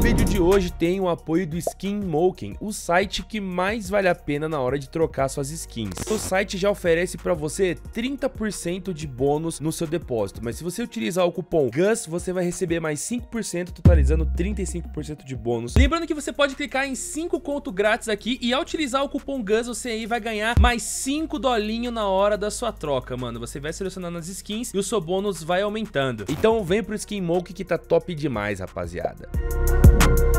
O vídeo de hoje tem o apoio do Skin Skinmoking, o site que mais vale a pena na hora de trocar suas skins. O site já oferece para você 30% de bônus no seu depósito, mas se você utilizar o cupom GUS, você vai receber mais 5%, totalizando 35% de bônus. Lembrando que você pode clicar em 5 conto grátis aqui e ao utilizar o cupom GUS, você aí vai ganhar mais 5 dolinhos na hora da sua troca, mano. Você vai selecionando as skins e o seu bônus vai aumentando. Então vem pro Skin Skinmoking que tá top demais, rapaziada. Bye.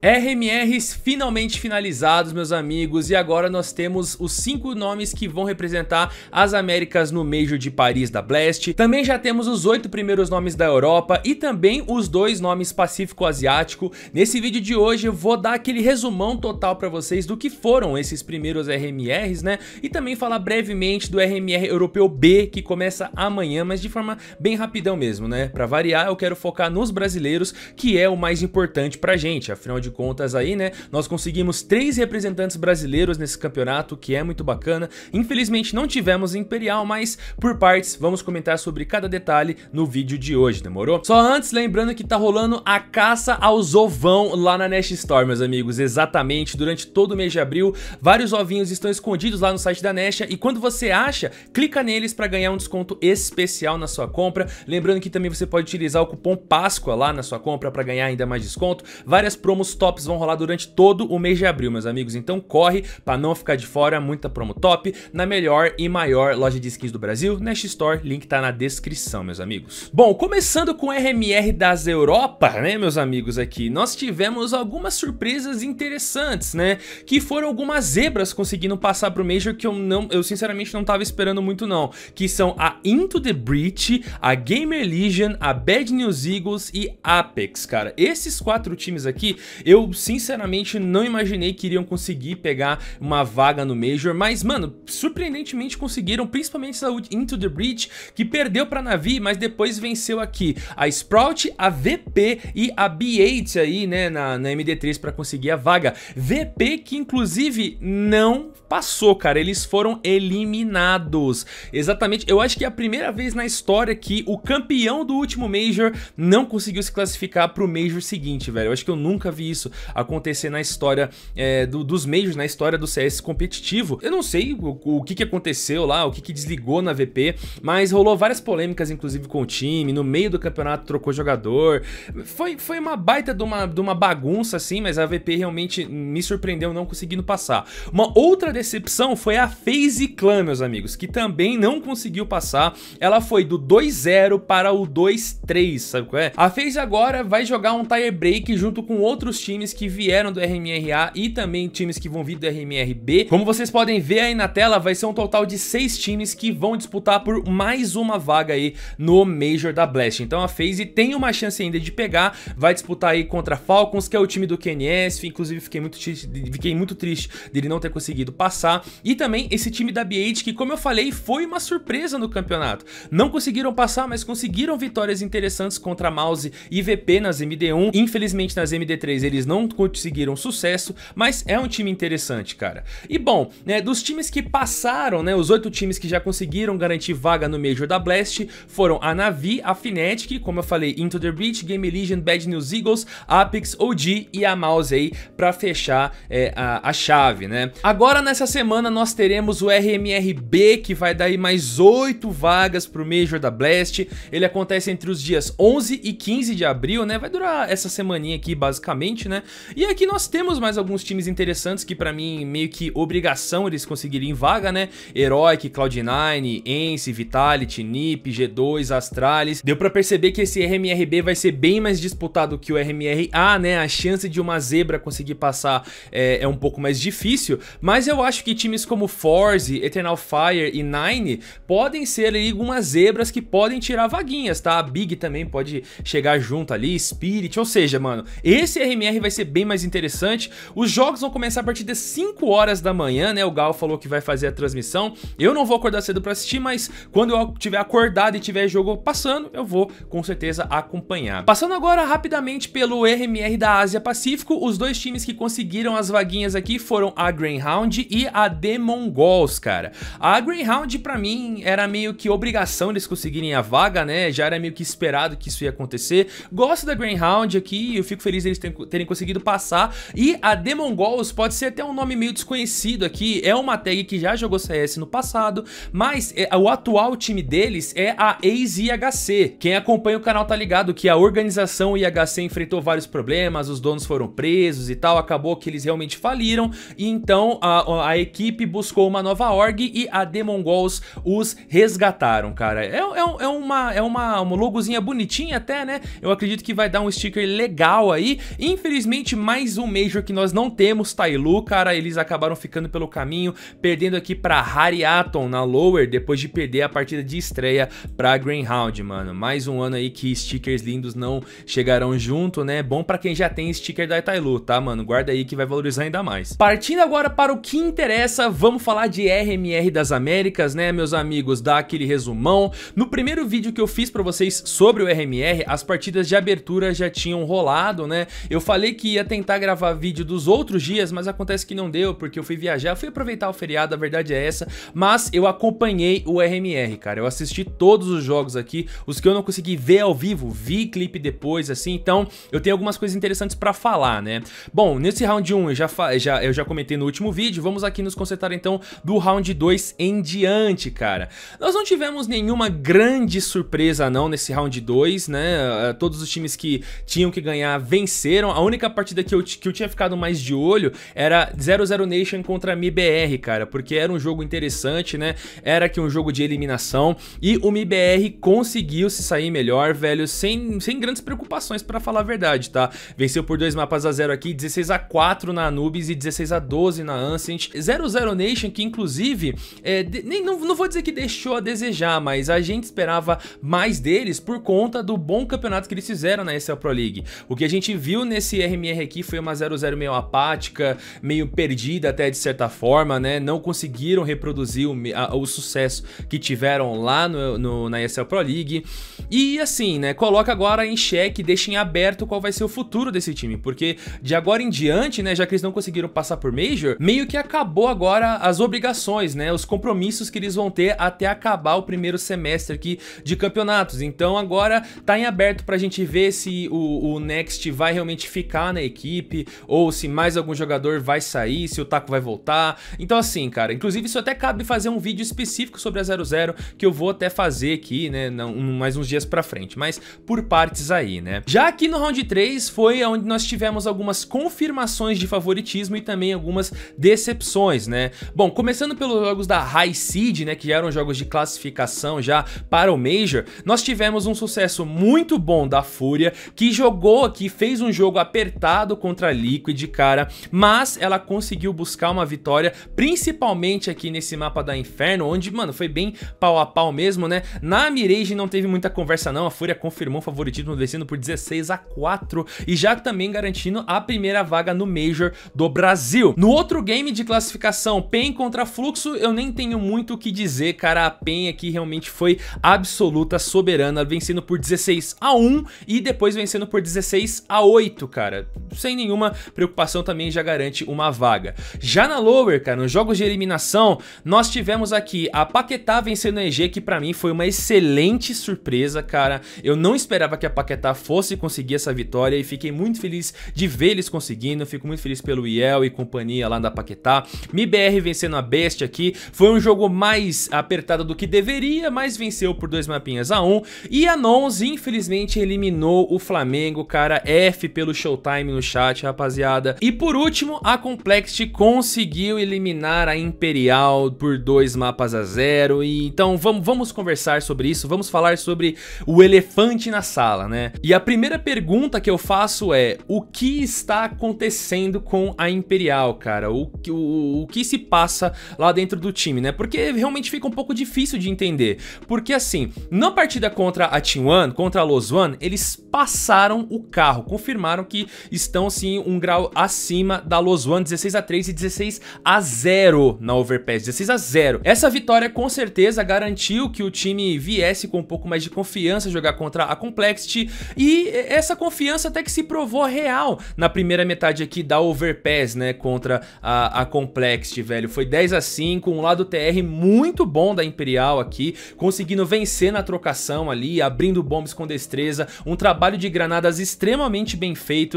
RMRs finalmente finalizados, meus amigos, e agora nós temos os cinco nomes que vão representar as Américas no Major de Paris da Blast. Também já temos os oito primeiros nomes da Europa e também os dois nomes Pacífico-Asiático. Nesse vídeo de hoje eu vou dar aquele resumão total para vocês do que foram esses primeiros RMRs, né? E também falar brevemente do RMR Europeu B, que começa amanhã, mas de forma bem rapidão mesmo, né? Para variar, eu quero focar nos brasileiros, que é o mais importante pra gente, afinal de de contas aí, né? Nós conseguimos três representantes brasileiros nesse campeonato, que é muito bacana. Infelizmente não tivemos Imperial, mas por partes vamos comentar sobre cada detalhe no vídeo de hoje, demorou? Só antes, lembrando que tá rolando a caça aos ovão lá na Nest Store, meus amigos, exatamente, durante todo o mês de abril, vários ovinhos estão escondidos lá no site da Nest e quando você acha, clica neles para ganhar um desconto especial na sua compra, lembrando que também você pode utilizar o cupom Páscoa lá na sua compra para ganhar ainda mais desconto, várias promos tops vão rolar durante todo o mês de abril, meus amigos. Então corre para não ficar de fora, muita promo top na melhor e maior loja de skins do Brasil, Nash Store, link tá na descrição, meus amigos. Bom, começando com RMR das Europa, né, meus amigos aqui, nós tivemos algumas surpresas interessantes, né, que foram algumas zebras conseguindo passar pro Major que eu não, eu sinceramente não tava esperando muito não, que são a Into the Breach, a Gamer Legion, a Bad News Eagles e Apex, cara. Esses quatro times aqui, eu, sinceramente, não imaginei que iriam conseguir pegar uma vaga no Major, mas, mano, surpreendentemente conseguiram, principalmente a Into the Breach, que perdeu pra Navi, mas depois venceu aqui a Sprout, a VP e a B8 aí, né, na, na MD3 pra conseguir a vaga. VP que, inclusive, não passou, cara, eles foram eliminados. Exatamente, eu acho que é a primeira vez na história que o campeão do último Major não conseguiu se classificar pro Major seguinte, velho. Eu acho que eu nunca vi isso isso acontecer na história é, do, dos meios, na história do CS competitivo. Eu não sei o, o que, que aconteceu lá, o que, que desligou na VP, mas rolou várias polêmicas, inclusive com o time, no meio do campeonato trocou jogador. Foi, foi uma baita de uma, de uma bagunça, assim, mas a VP realmente me surpreendeu não conseguindo passar. Uma outra decepção foi a FaZe Clan, meus amigos, que também não conseguiu passar. Ela foi do 2-0 para o 2-3, sabe qual é? A FaZe agora vai jogar um tie break junto com outros times que vieram do RMRA e também times que vão vir do RMRB. Como vocês podem ver aí na tela, vai ser um total de seis times que vão disputar por mais uma vaga aí no Major da Blast. Então a FaZe tem uma chance ainda de pegar, vai disputar aí contra Falcons, que é o time do QNS, inclusive fiquei muito triste, fiquei muito triste dele não ter conseguido passar. E também esse time da BH, que como eu falei, foi uma surpresa no campeonato. Não conseguiram passar, mas conseguiram vitórias interessantes contra Mouse e VP nas MD1. Infelizmente nas MD3 eles eles não conseguiram sucesso, mas é um time interessante, cara. E bom, né, dos times que passaram, né, os oito times que já conseguiram garantir vaga no Major da Blast foram a Navi, a Fnatic, como eu falei, Into the Breach, Game Legion, Bad News Eagles, Apex, OG e a Mouse aí pra fechar é, a, a chave, né. Agora nessa semana nós teremos o RMRB que vai dar aí mais oito vagas pro Major da Blast, ele acontece entre os dias 11 e 15 de abril, né, vai durar essa semaninha aqui basicamente, né? E aqui nós temos mais alguns times interessantes que para mim meio que obrigação eles conseguirem vaga, né? Heroic, Cloud9, Ence, Vitality, NiP, G2, Astralis. Deu para perceber que esse RMRB vai ser bem mais disputado que o RMRA, né? A chance de uma zebra conseguir passar é, é um pouco mais difícil, mas eu acho que times como Force, Eternal Fire e Nine podem ser ali algumas zebras que podem tirar vaguinhas, tá? A Big também pode chegar junto ali, Spirit, ou seja, mano, esse RMR vai ser bem mais interessante. Os jogos vão começar a partir das 5 horas da manhã, né? O Gal falou que vai fazer a transmissão. Eu não vou acordar cedo para assistir, mas quando eu tiver acordado e tiver jogo passando, eu vou com certeza acompanhar. Passando agora rapidamente pelo RMR da Ásia Pacífico, os dois times que conseguiram as vaguinhas aqui foram a Greyhound e a Demon Goals, cara. A Greyhound para mim era meio que obrigação eles conseguirem a vaga, né? Já era meio que esperado que isso ia acontecer. Gosto da Greyhound aqui, eu fico feliz deles terem terem conseguido passar. E a Demon Goals pode ser até um nome meio desconhecido aqui, é uma tag que já jogou CS no passado, mas é, o atual time deles é a AzHC IHC. Quem acompanha o canal tá ligado que a organização IHC enfrentou vários problemas, os donos foram presos e tal, acabou que eles realmente faliram, e então a, a equipe buscou uma nova org e a Demon Goals os resgataram, cara. É, é, é uma, é uma, uma logozinha bonitinha até, né? Eu acredito que vai dar um sticker legal aí. Infelizmente, Infelizmente, mais um Major que nós não temos, Tailu, cara, eles acabaram ficando pelo caminho, perdendo aqui pra Harry Atom na Lower, depois de perder a partida de estreia pra Greenhound, mano. Mais um ano aí que stickers lindos não chegarão junto, né? Bom pra quem já tem sticker da Tailu, tá, mano? Guarda aí que vai valorizar ainda mais. Partindo agora para o que interessa, vamos falar de RMR das Américas, né, meus amigos? Dar aquele resumão. No primeiro vídeo que eu fiz pra vocês sobre o RMR, as partidas de abertura já tinham rolado, né? Eu falei falei que ia tentar gravar vídeo dos outros dias, mas acontece que não deu, porque eu fui viajar, fui aproveitar o feriado, a verdade é essa, mas eu acompanhei o RMR, cara. Eu assisti todos os jogos aqui, os que eu não consegui ver ao vivo, vi clipe depois, assim, então eu tenho algumas coisas interessantes pra falar, né? Bom, nesse round 1 eu já, já, eu já comentei no último vídeo, vamos aqui nos concentrar então do round 2 em diante, cara. Nós não tivemos nenhuma grande surpresa não nesse round 2, né? Eh, todos os times que tinham que ganhar venceram, a única partida que eu, que eu tinha ficado mais de olho era 00 Nation contra MIBR, cara, porque era um jogo interessante, né? Era que um jogo de eliminação e o MIBR conseguiu se sair melhor, velho, sem, sem grandes preocupações para falar a verdade, tá? Venceu por dois mapas a zero aqui, 16 a 4 na Anubis e 16 a 12 na Ancient. 00 Nation que inclusive é, nem não, não vou dizer que deixou a desejar, mas a gente esperava mais deles por conta do bom campeonato que eles fizeram na ESL Pro League. O que a gente viu nesse RMR aqui foi uma 00 meio apática, meio perdida até de certa forma, né? Não conseguiram reproduzir o, a, o sucesso que tiveram lá no, no, na ESL Pro League. E assim, né? Coloca agora em xeque, deixa em aberto qual vai ser o futuro desse time, porque de agora em diante, né? Já que eles não conseguiram passar por Major, meio que acabou agora as obrigações, né? Os compromissos que eles vão ter até acabar o primeiro semestre aqui de campeonatos. Então agora tá em aberto pra gente ver se o, o Next vai realmente ficar ficar na equipe, ou se mais algum jogador vai sair, se o Taco vai voltar. Então assim, cara, inclusive isso até cabe fazer um vídeo específico sobre a 00 que eu vou até fazer aqui, né, mais uns dias pra frente, mas por partes aí, né. Já aqui no round 3 foi onde nós tivemos algumas confirmações de favoritismo e também algumas decepções, né. Bom, começando pelos jogos da High Seed, né, que eram jogos de classificação já para o Major, nós tivemos um sucesso muito bom da Fúria, que jogou aqui, fez um jogo apenas apertado contra a Liquid, cara, mas ela conseguiu buscar uma vitória, principalmente aqui nesse mapa da Inferno, onde, mano, foi bem pau a pau mesmo, né? Na Mirage não teve muita conversa não, a Fúria confirmou o favoritismo vencendo por 16 a 4 e já também garantindo a primeira vaga no Major do Brasil. No outro game de classificação, PEN contra Fluxo, eu nem tenho muito o que dizer, cara, a PEN aqui realmente foi absoluta soberana, vencendo por 16 a 1 e depois vencendo por 16 a 8, cara cara, sem nenhuma preocupação também já garante uma vaga. Já na lower, cara, nos jogos de eliminação, nós tivemos aqui a Paquetá vencendo a EG, que pra mim foi uma excelente surpresa, cara. Eu não esperava que a Paquetá fosse conseguir essa vitória e fiquei muito feliz de ver eles conseguindo. Fico muito feliz pelo IEL e companhia lá da Paquetá. MIBR vencendo a Best aqui. Foi um jogo mais apertado do que deveria, mas venceu por dois mapinhas a um. E a Nons, infelizmente, eliminou o Flamengo, cara. F pelo show Showtime no chat, rapaziada. E por último, a Complexity conseguiu eliminar a Imperial por dois mapas a zero. E então vamos, vamos conversar sobre isso, vamos falar sobre o elefante na sala, né? E a primeira pergunta que eu faço é: o que está acontecendo com a Imperial, cara? O, o, o que se passa lá dentro do time, né? Porque realmente fica um pouco difícil de entender. Porque assim, na partida contra a Team One, contra a Los One, eles passaram o carro, confirmaram que que estão sim um grau acima da Losuan, 16 a 3 e 16 a 0 na Overpass, 16 a 0. Essa vitória com certeza garantiu que o time viesse com um pouco mais de confiança jogar contra a Complexity e essa confiança até que se provou real na primeira metade aqui da Overpass, né, contra a, a Complexity, velho. Foi 10 a 5, um lado TR muito bom da Imperial aqui, conseguindo vencer na trocação ali, abrindo bombes com destreza, um trabalho de granadas extremamente bem feito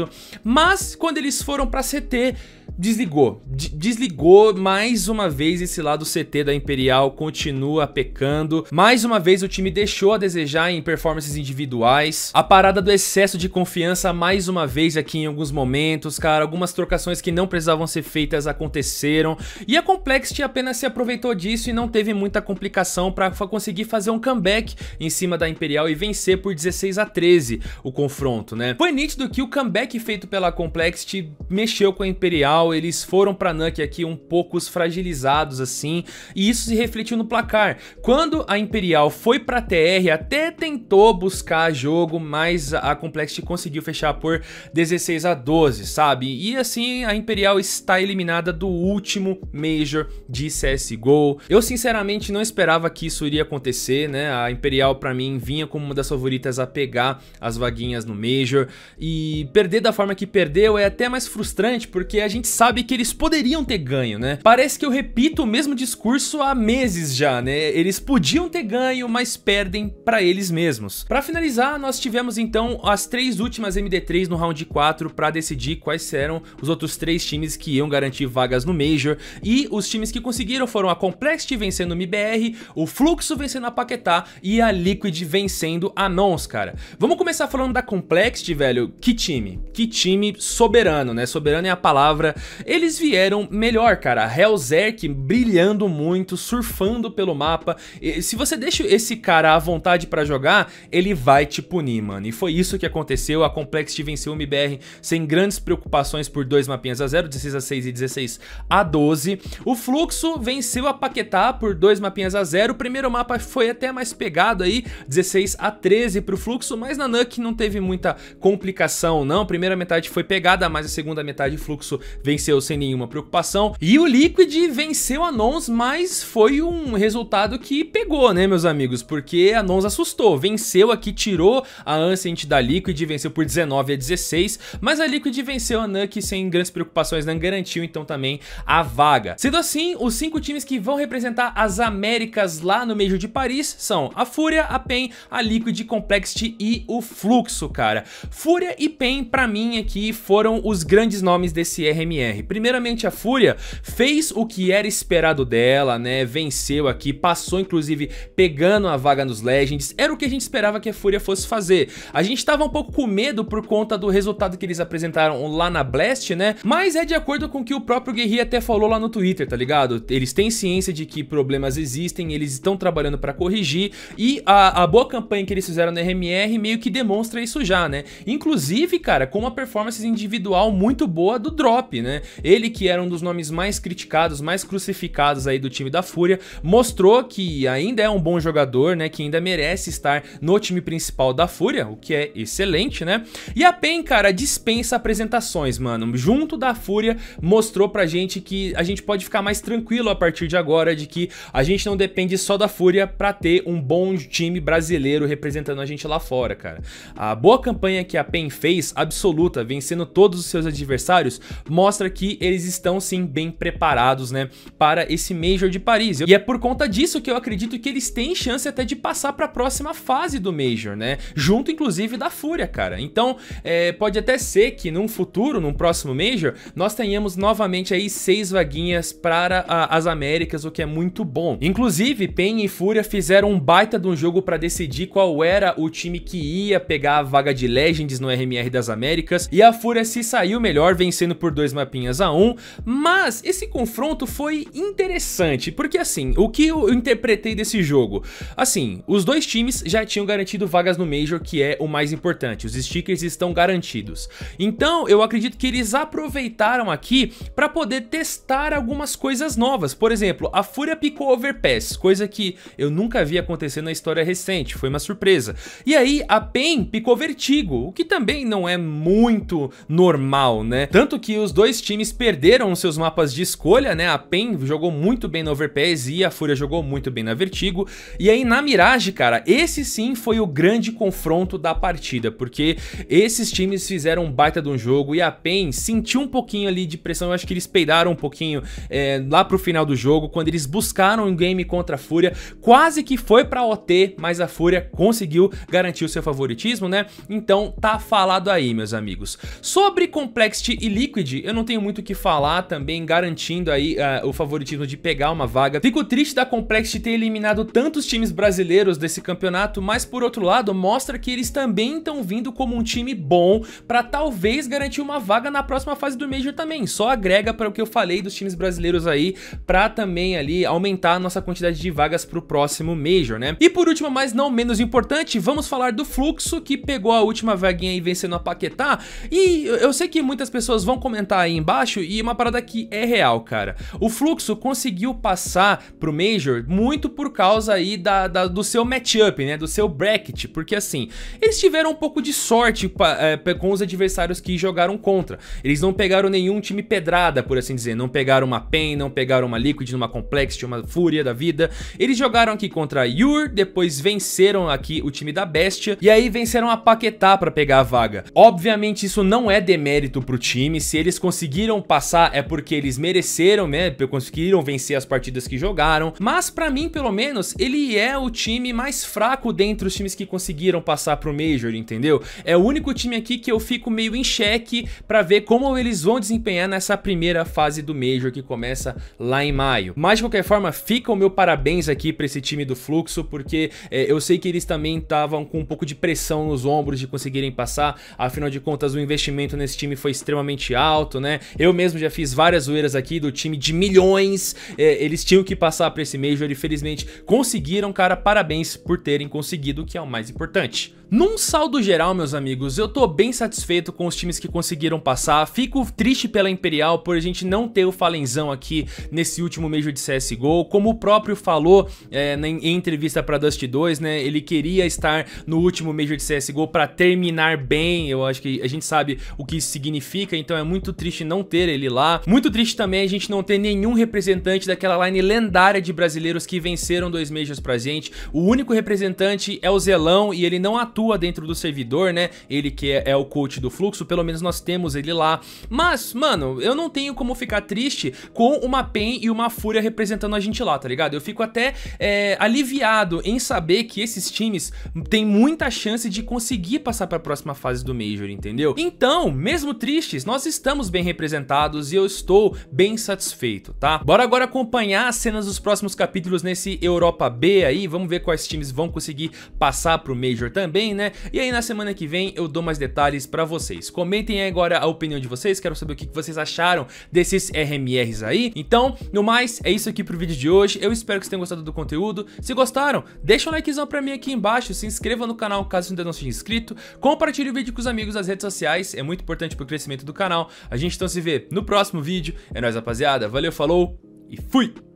mas quando eles foram para CT, desligou. desligou mais uma vez esse lado CT da Imperial, continua pecando. Mais uma vez o time deixou a desejar em performances individuais. A parada do excesso de confiança mais uma vez aqui em alguns momentos, cara. Algumas trocações que não precisavam ser feitas aconteceram. E a Complexity apenas se aproveitou disso e não teve muita complicação para conseguir fazer um comeback em cima da Imperial e vencer por 16 a 13 o confronto, né? Foi nítido que o comeback feito pela Complexity mexeu com a Imperial final, eles foram para Nuke aqui um pouco fragilizados assim, e isso se refletiu no placar. Quando a Imperial foi para TR, até tentou buscar jogo, mas a Complexity conseguiu fechar por 16 a 12, sabe? E assim a Imperial está eliminada do último Major de CS:GO. Eu sinceramente não esperava que isso iria acontecer, né? A Imperial para mim vinha como uma das favoritas a pegar as vaguinhas no Major e perder da forma que perdeu é até mais frustrante porque a gente gente sabe que eles poderiam ter ganho, né? Parece que eu repito o mesmo discurso há meses já, né? Eles podiam ter ganho, mas perdem para eles mesmos. Para finalizar, nós tivemos então as três últimas MD3 no round 4 para decidir quais eram os outros três times que iam garantir vagas no Major e os times que conseguiram foram a Complexity vencendo o MBR, o Fluxo vencendo a Paquetá e a Liquid vencendo a Nons, cara. Vamos começar falando da Complexity, velho. Que time? Que time soberano, né? Soberano é a palavra eles vieram melhor, cara. Hellzerk brilhando muito, surfando pelo mapa. E, se você deixa esse cara à vontade para jogar, ele vai te punir, mano. E foi isso que aconteceu. A Complexity venceu o MBR sem grandes preocupações por dois mapinhas a 0, 16 a 6 e 16 a 12. O Fluxo venceu a Paquetá por dois mapinhas a 0. O primeiro mapa foi até mais pegado aí, 16 a 13 pro Fluxo, mas na Nuke não teve muita complicação não. A primeira metade foi pegada, mas a segunda metade Fluxo venceu sem nenhuma preocupação. E o Liquid venceu a Nons, mas foi um resultado que pegou, né, meus amigos? Porque a Nons assustou, venceu aqui, tirou a Ancient da Liquid, venceu por 19 a 16, mas a Liquid venceu a Nuke sem grandes preocupações, não garantiu então também a vaga. Sendo assim, os cinco times que vão representar as Américas lá no meio de Paris são a Fúria, a PEN, a Liquid, Complexity e o Fluxo, cara. Fúria e PEN, pra mim, aqui foram os grandes nomes desse RM MMR. Primeiramente, a Fúria fez o que era esperado dela, né? Venceu aqui, passou inclusive pegando a vaga nos Legends. Era o que a gente esperava que a Fúria fosse fazer. A gente tava um pouco com medo por conta do resultado que eles apresentaram lá na Blast, né? Mas é de acordo com o que o próprio Guerri até falou lá no Twitter, tá ligado? Eles têm ciência de que problemas existem, eles estão trabalhando para corrigir e a, a boa campanha que eles fizeram no RMR meio que demonstra isso já, né? Inclusive, cara, com uma performance individual muito boa do Drop, né? Ele que era um dos nomes mais criticados, mais crucificados aí do time da Fúria, mostrou que ainda é um bom jogador, né? Que ainda merece estar no time principal da Fúria, o que é excelente, né? E a PEN, cara, dispensa apresentações, mano. Junto da Fúria, mostrou pra gente que a gente pode ficar mais tranquilo a partir de agora, de que a gente não depende só da Fúria pra ter um bom time brasileiro representando a gente lá fora, cara. A boa campanha que a PEN fez, absoluta, vencendo todos os seus adversários, mostra mostra que eles estão sim bem preparados, né, para esse Major de Paris. E é por conta disso que eu acredito que eles têm chance até de passar para a próxima fase do Major, né, junto inclusive da Fúria, cara. Então, é, pode até ser que num futuro, num próximo Major, nós tenhamos novamente aí seis vaguinhas para a, as Américas, o que é muito bom. Inclusive, PEN e Fúria fizeram um baita de um jogo para decidir qual era o time que ia pegar a vaga de Legends no RMR das Américas, e a Fúria se saiu melhor vencendo por 2 mapinhas a 1, mas esse confronto foi interessante, porque assim, o que eu interpretei desse jogo? Assim, os dois times já tinham garantido vagas no Major, que é o mais importante, os stickers estão garantidos. Então, eu acredito que eles aproveitaram aqui para poder testar algumas coisas novas, por exemplo, a Fúria picou Overpass, coisa que eu nunca vi acontecer na história recente, foi uma surpresa. E aí, a PEN picou Vertigo, o que também não é muito normal, né? Tanto que os dois dois times perderam os seus mapas de escolha, né? A PEN jogou muito bem no Overpass e a Fúria jogou muito bem na Vertigo. E aí na Mirage, cara, esse sim foi o grande confronto da partida, porque esses times fizeram um baita de um jogo e a PEN sentiu um pouquinho ali de pressão. Eu acho que eles peidaram um pouquinho é, lá pro final do jogo, quando eles buscaram um game contra a Fúria. Quase que foi pra OT, mas a Fúria conseguiu garantir o seu favoritismo, né? Então tá falado aí, meus amigos. Sobre Complexity e Liquid, eu não não tenho muito o que falar também, garantindo aí uh, o favoritismo de pegar uma vaga. Fico triste da Complexity ter eliminado tantos times brasileiros desse campeonato, mas por outro lado, mostra que eles também estão vindo como um time bom para talvez garantir uma vaga na próxima fase do Major também. Só agrega para o que eu falei dos times brasileiros aí, para também ali aumentar a nossa quantidade de vagas para o próximo Major, né? E por último, mas não menos importante, vamos falar do Fluxo, que pegou a última vaguinha e vencendo a Paquetá. E eu sei que muitas pessoas vão comentar aí embaixo e uma parada que é real, cara. O Fluxo conseguiu passar pro Major muito por causa aí da, da do seu matchup, né? Do seu bracket, porque assim, eles tiveram um pouco de sorte pra, é, com os adversários que jogaram contra. Eles não pegaram nenhum time pedrada, por assim dizer. Não pegaram uma PEN, não pegaram uma Liquid, uma Complexity, uma Fúria da vida. Eles jogaram aqui contra a Yur, depois venceram aqui o time da Bestia, e aí venceram a Paquetá para pegar a vaga. Obviamente isso não é demérito pro time, se eles conseguiram conseguiram passar é porque eles mereceram, né? Conseguiram vencer as partidas que jogaram. Mas para mim, pelo menos, ele é o time mais fraco dentre os times que conseguiram passar pro Major, entendeu? É o único time aqui que eu fico meio em xeque para ver como eles vão desempenhar nessa primeira fase do Major que começa lá em maio. Mas de qualquer forma, fica o meu parabéns aqui para esse time do Fluxo, porque é, eu sei que eles também estavam com um pouco de pressão nos ombros de conseguirem passar. Afinal de contas, o investimento nesse time foi extremamente alto, né? Eu mesmo já fiz várias zoeiras aqui do time de milhões. É, eles tinham que passar para esse Major e felizmente conseguiram, cara. Parabéns por terem conseguido, que é o mais importante. Num saldo geral, meus amigos, eu tô bem satisfeito com os times que conseguiram passar. Fico triste pela Imperial por a gente não ter o Falenzão aqui nesse último Major de CSGO. Como o próprio falou é, em entrevista para Dust 2, né? Ele queria estar no último Major de CSGO para terminar bem. Eu acho que a gente sabe o que isso significa, então é muito triste triste não ter ele lá. Muito triste também a gente não ter nenhum representante daquela line lendária de brasileiros que venceram dois Majors pra gente. O único representante é o Zelão e ele não atua dentro do servidor, né? Ele que é, é, o coach do fluxo, pelo menos nós temos ele lá. Mas, mano, eu não tenho como ficar triste com uma PEN e uma Fúria representando a gente lá, tá ligado? Eu fico até é, aliviado em saber que esses times têm muita chance de conseguir passar pra próxima fase do Major, entendeu? Então, mesmo tristes, nós estamos bem bem representados e eu estou bem satisfeito, tá? Bora agora acompanhar as cenas dos próximos capítulos nesse Europa B aí, vamos ver quais times vão conseguir passar pro Major também, né? E aí na semana que vem eu dou mais detalhes pra vocês. Comentem agora a opinião de vocês, quero saber o que vocês acharam desses RMRs aí. Então, no mais, é isso aqui pro vídeo de hoje, eu espero que vocês tenham gostado do conteúdo. Se gostaram, deixa um likezão pra mim aqui embaixo, se inscreva no canal caso ainda não seja inscrito, compartilhe o vídeo com os amigos nas redes sociais, é muito importante pro crescimento do canal. A gente gente então se vê no próximo vídeo. É nóis, rapaziada. Valeu, falou e fui!